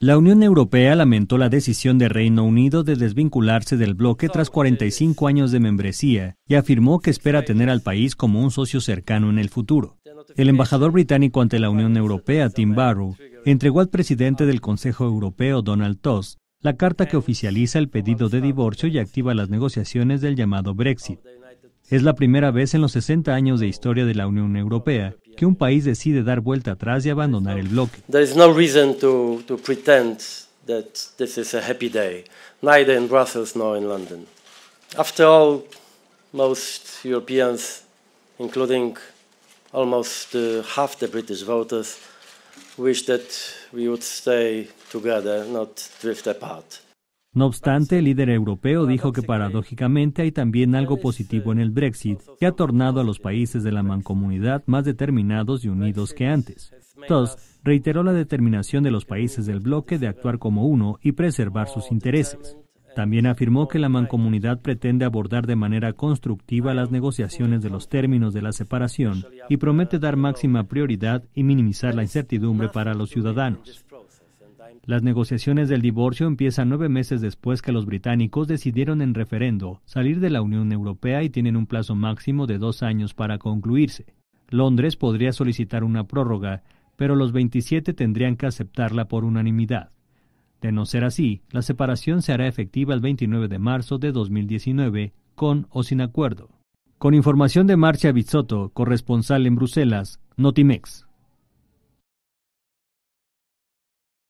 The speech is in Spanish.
La Unión Europea lamentó la decisión de Reino Unido de desvincularse del bloque tras 45 años de membresía y afirmó que espera tener al país como un socio cercano en el futuro. El embajador británico ante la Unión Europea, Tim Barrow, entregó al presidente ah. del Consejo Europeo, Donald Tusk, la carta que oficializa el pedido de divorcio y pues. activa las negociaciones del llamado Brexit. Es la primera vez en los 60 años de historia de la Unión Europea que un país decide dar vuelta atrás y abandonar el bloque. There is no reason to, to pretend that this is a happy day, neither in Brussels nor in London. After all, most Europeans, including almost uh, half the British voters, wish that we would stay together, not drift apart. No obstante, el líder europeo dijo que paradójicamente hay también algo positivo en el Brexit, que ha tornado a los países de la mancomunidad más determinados y unidos que antes. Tusk reiteró la determinación de los países del bloque de actuar como uno y preservar sus intereses. También afirmó que la mancomunidad pretende abordar de manera constructiva las negociaciones de los términos de la separación y promete dar máxima prioridad y minimizar la incertidumbre para los ciudadanos. Las negociaciones del divorcio empiezan nueve meses después que los británicos decidieron en referendo salir de la Unión Europea y tienen un plazo máximo de dos años para concluirse. Londres podría solicitar una prórroga, pero los 27 tendrían que aceptarla por unanimidad. De no ser así, la separación se hará efectiva el 29 de marzo de 2019, con o sin acuerdo. Con información de Marcia bizotto corresponsal en Bruselas, Notimex.